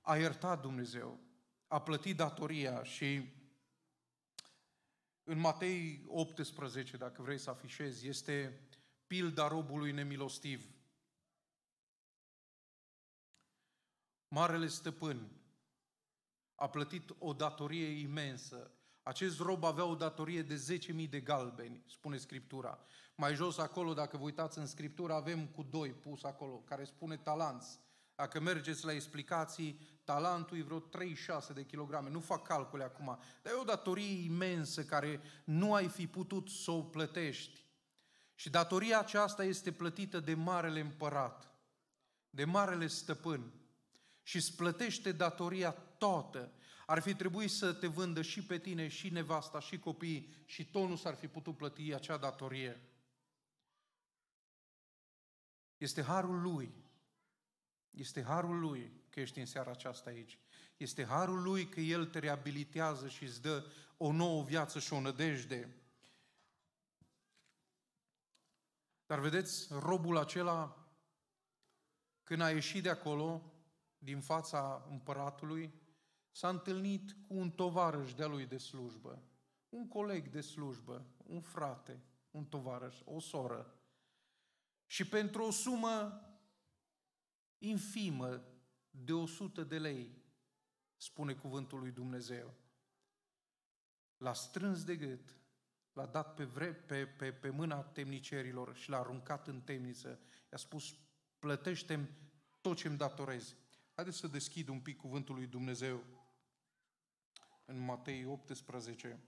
Speaker 1: A iertat Dumnezeu, a plătit datoria și în Matei 18, dacă vrei să afișezi, este pilda robului nemilostiv. Marele stăpân a plătit o datorie imensă acest rob avea o datorie de 10.000 de galbeni, spune Scriptura. Mai jos acolo, dacă vă uitați în Scriptura, avem cu doi pus acolo, care spune talanți. Dacă mergeți la explicații, talentul e vreo 36 de kilograme. Nu fac calcule acum. Dar e o datorie imensă care nu ai fi putut să o plătești. Și datoria aceasta este plătită de Marele Împărat, de Marele Stăpân. Și îți plătește datoria toată ar fi trebuit să te vândă și pe tine, și nevasta, și copiii, și nu s-ar fi putut plăti acea datorie. Este harul lui. Este harul lui că ești în seara aceasta aici. Este harul lui că el te reabilitează și îți dă o nouă viață și o nădejde. Dar vedeți, robul acela, când a ieșit de acolo, din fața împăratului, s-a întâlnit cu un tovarăș de-a lui de slujbă, un coleg de slujbă, un frate, un tovarăș, o soră. Și pentru o sumă infimă de 100 de lei, spune cuvântul lui Dumnezeu, l-a strâns de gât, l-a dat pe, vre, pe, pe, pe mâna temnicerilor și l-a aruncat în temniță. I-a spus, plătește-mi tot ce-mi datorezi. Haideți să deschid un pic cuvântul lui Dumnezeu în Matei 18.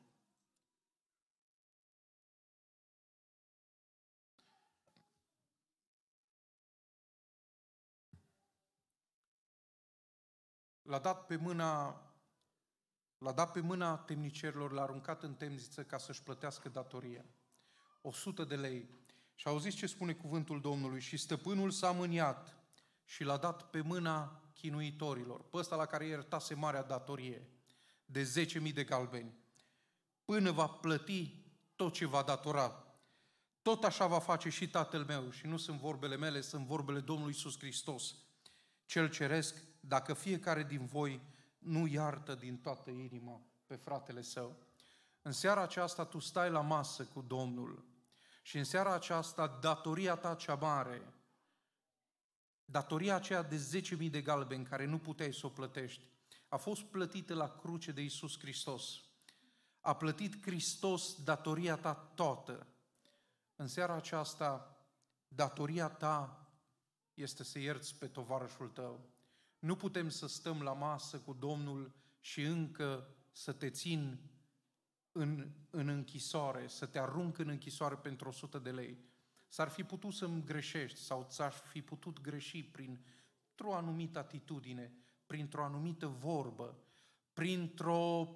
Speaker 1: L-a dat pe mâna L-a dat pe mâna temnicerilor, l-a aruncat în temniță ca să-și plătească datoria. sută de lei. Și au zis ce spune cuvântul Domnului? Și stăpânul s-a mâniat și l-a dat pe mâna chinuitorilor, pe ăsta la care iertase marea datorie de 10.000 de galbeni, până va plăti tot ce va datora. Tot așa va face și Tatăl meu, și nu sunt vorbele mele, sunt vorbele Domnului Iisus Hristos, cel ceresc, dacă fiecare din voi nu iartă din toată inima pe fratele său. În seara aceasta tu stai la masă cu Domnul și în seara aceasta datoria ta cea mare, datoria aceea de 10.000 de galbeni care nu puteai să o plătești, a fost plătită la cruce de Isus Hristos. A plătit Hristos datoria ta toată. În seara aceasta, datoria ta este să ierți pe tovarășul tău. Nu putem să stăm la masă cu Domnul și încă să te țin în, în închisoare, să te arunc în închisoare pentru 100 de lei. S-ar fi putut să-mi greșești sau ți-aș fi putut greși prin o anumită atitudine, printr-o anumită vorbă, printr-o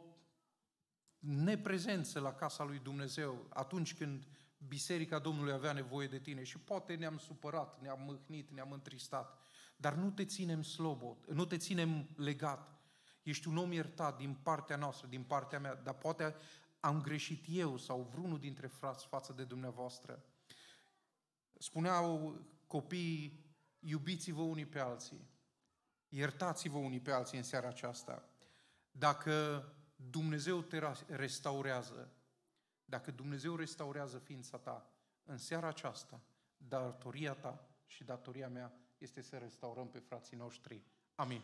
Speaker 1: neprezență la casa lui Dumnezeu atunci când biserica Domnului avea nevoie de tine și poate ne-am supărat, ne-am mâhnit, ne-am întristat, dar nu te ținem slobot, nu te ținem legat. Ești un om iertat din partea noastră, din partea mea, dar poate am greșit eu sau vreunul dintre frați față de dumneavoastră. Spuneau copiii, iubiți-vă unii pe alții. Iertați-vă unii pe alții în seara aceasta. Dacă Dumnezeu te restaurează, dacă Dumnezeu restaurează ființa ta în seara aceasta, datoria ta și datoria mea este să restaurăm pe frații noștri. Amin.